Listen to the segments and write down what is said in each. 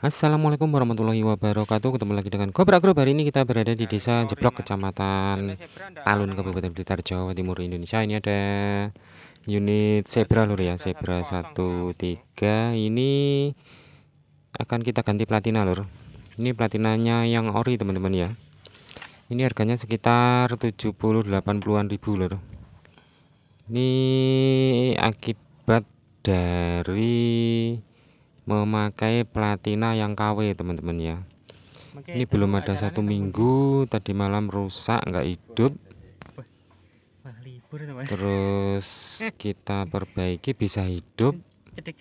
Assalamualaikum warahmatullahi wabarakatuh Ketemu lagi dengan Kobra Group Hari ini kita berada di desa Jeblok Kecamatan Talun Kabupaten Blitar Jawa Timur Indonesia Ini ada unit Zebra lur ya Zebra 13 Ini akan kita ganti platina lur Ini platinanya yang ori teman-teman ya Ini harganya sekitar 70-80an ribu lur Ini akibat dari memakai platina yang KW teman-teman ya Oke, ini belum ada satu minggu tadi malam rusak nggak hidup terus kita perbaiki bisa hidup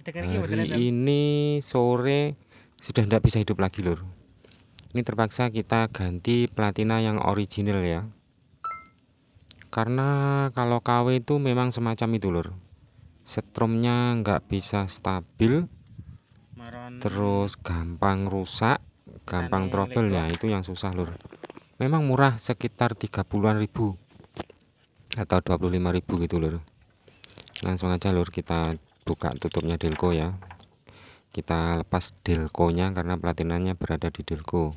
hari ini sore sudah tidak bisa hidup lagi lur ini terpaksa kita ganti platina yang original ya karena kalau KW itu memang semacam itu lur setrumnya nggak bisa stabil terus gampang rusak gampang trouble ya itu yang susah lur memang murah sekitar 30-an ribu atau 25 ribu gitu lur langsung aja lur kita buka tutupnya delco ya kita lepas delconya karena platinanya berada di delco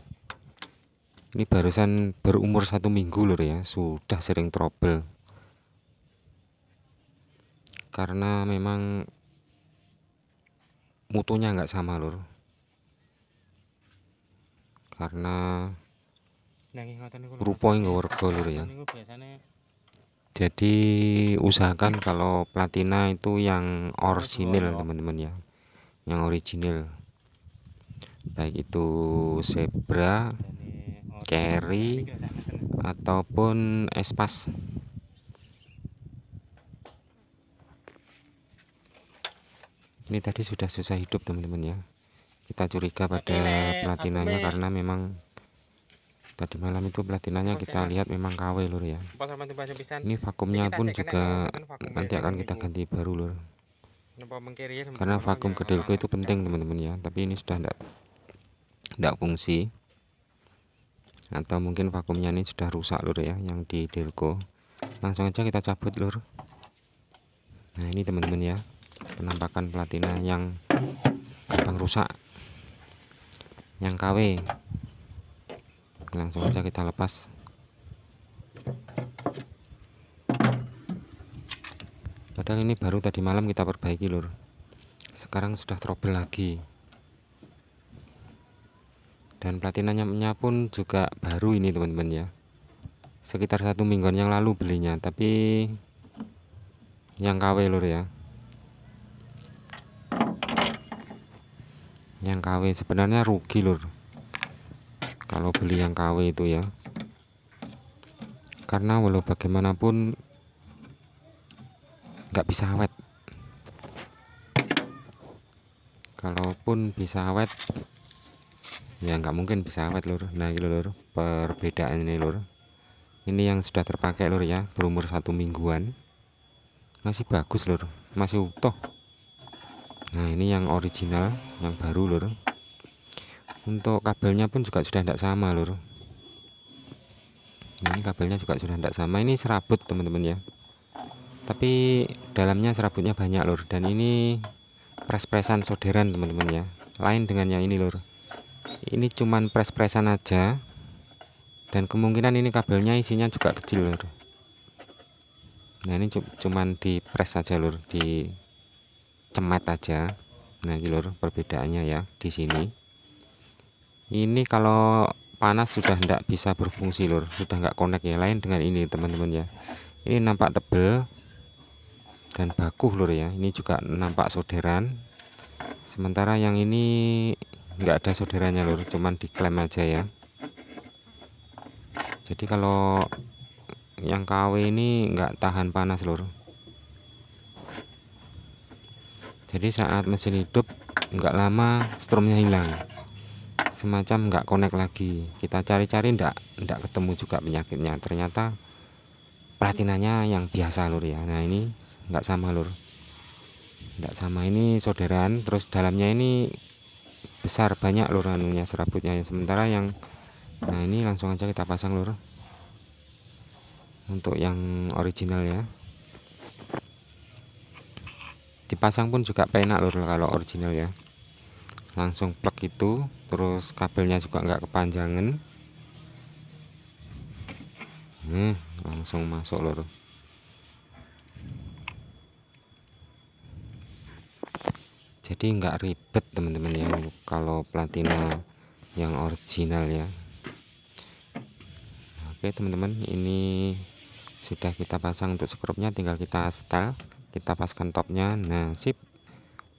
ini barusan berumur satu minggu lur ya sudah sering trouble karena memang mutunya nggak sama lur karena yang nggak warga lur ya jadi usahakan kalau platina itu yang orisinil teman-teman ya yang original baik itu zebra carry ataupun espas ini tadi sudah susah hidup teman-teman ya kita curiga pada platinanya karena memang tadi malam itu platinanya kita lihat memang KW lur ya ini vakumnya pun juga nanti akan kita ganti baru lur karena vakum kedelku itu penting teman-teman ya tapi ini sudah tidak tidak fungsi atau mungkin vakumnya ini sudah rusak lur ya yang di delco. langsung aja kita cabut lur nah ini teman-teman ya penampakan platina yang gampang rusak yang KW langsung aja kita lepas padahal ini baru tadi malam kita perbaiki lur sekarang sudah trouble lagi dan platinanya pun juga baru ini teman-teman ya sekitar satu mingguan yang lalu belinya tapi yang KW lur ya yang KW sebenarnya rugi lur kalau beli yang KW itu ya karena walau bagaimanapun nggak bisa awet kalaupun bisa awet ya nggak mungkin bisa awet lur nah gitu lur perbedaan ini lur ini yang sudah terpakai lur ya berumur satu mingguan masih bagus lur masih utuh nah ini yang original yang baru lur untuk kabelnya pun juga sudah tidak sama lur ini kabelnya juga sudah tidak sama ini serabut teman-teman ya tapi dalamnya serabutnya banyak lur dan ini pres-presan solderan teman-teman ya lain dengan yang ini lur ini cuman pres-presan aja dan kemungkinan ini kabelnya isinya juga kecil lur nah ini cuman di press aja lur di cemet aja nah gitu perbedaannya ya di sini ini kalau panas sudah tidak bisa berfungsi lur sudah nggak connect ya lain dengan ini teman-teman ya ini nampak tebel dan baku lur ya ini juga nampak soderan sementara yang ini nggak ada soderannya lur, cuman diklaim aja ya jadi kalau yang KW ini nggak tahan panas lur. jadi saat mesin hidup enggak lama stromnya hilang semacam enggak connect lagi kita cari-cari enggak enggak ketemu juga penyakitnya ternyata platinanya yang biasa lur ya nah ini enggak sama lur enggak sama ini saudaraan terus dalamnya ini besar banyak lur anunya serabutnya ya, sementara yang nah ini langsung aja kita pasang lur untuk yang original ya pasang pun juga penak lur kalau original ya langsung plek itu terus kabelnya juga nggak kepanjangan nih eh, langsung masuk lur jadi nggak ribet teman-teman ya kalau platina yang original ya oke teman-teman ini sudah kita pasang untuk skrupnya tinggal kita setel kita paskan topnya nah sip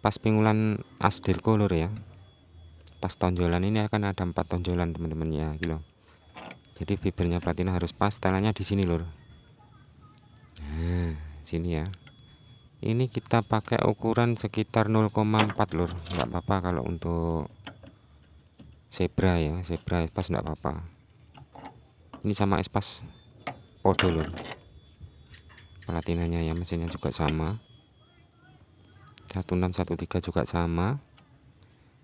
pas pinggulan asdir color ya pas tonjolan ini akan ada empat tonjolan teman-teman ya gitu jadi fibernya platina harus pas telanya di sini lur nah sini ya ini kita pakai ukuran sekitar 0,4 lur nggak apa-apa kalau untuk zebra ya zebra pas nggak apa-apa ini sama espas podo lur pelatinannya ya mesinnya juga sama 1613 juga sama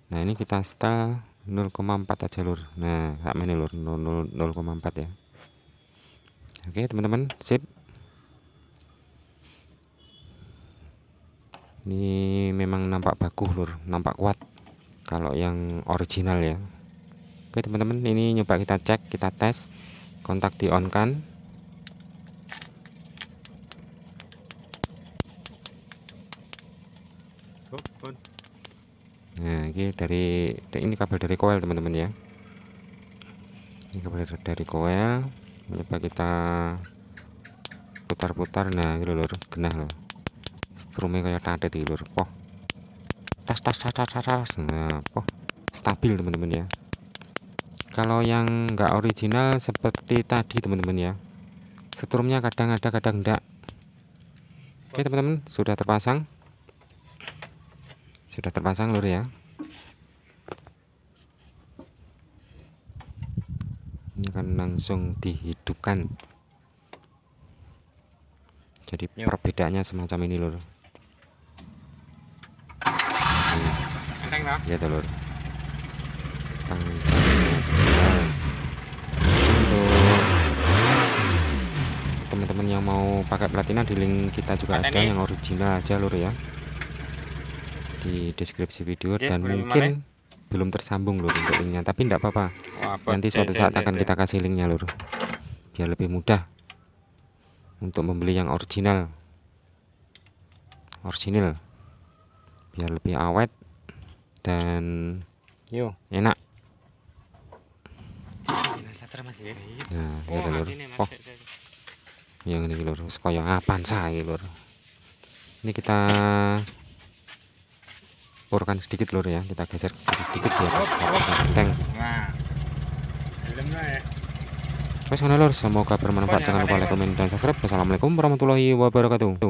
nah ini kita setel 0,4 aja lur nah hak mana lur 0,4 ya oke teman-teman sip ini memang nampak bagus lur nampak kuat kalau yang original ya oke teman-teman ini nyoba kita cek kita tes kontak di on kan Nah, ini dari ini kabel dari coil teman-teman ya. Ini kabel dari coil. Coba kita putar-putar. Nah, ini lur, genah lho. Strumnya kayak tadi di lur. Poh. Tas tas tas tas tas. Nah, poh. Stabil teman-teman ya. Kalau yang enggak original seperti tadi teman-teman ya. Strumnya kadang ada kadang enggak. Oke, teman-teman, sudah terpasang sudah terpasang lur ya ini akan langsung dihidupkan jadi Yo. perbedaannya semacam ini lur ya telur teman-teman yang mau pakai platina di link kita juga ada yang original aja lur ya di deskripsi video yeah, dan mungkin mana? Ya? belum tersambung lur untuk linknya tapi tidak apa-apa nanti suatu saat akan kita kasih linknya lur biar lebih mudah untuk membeli yang original original biar lebih awet dan Yo. enak nah lihat ya? nah, oh, lur oh yang ini lur sekoyong apaan saya lur ini kita urkan sedikit lur ya kita geser sedikit biar tenteng nah, Wes semoga bermanfaat. Jangan lupa like, komen, dan subscribe. Wassalamualaikum warahmatullahi wabarakatuh.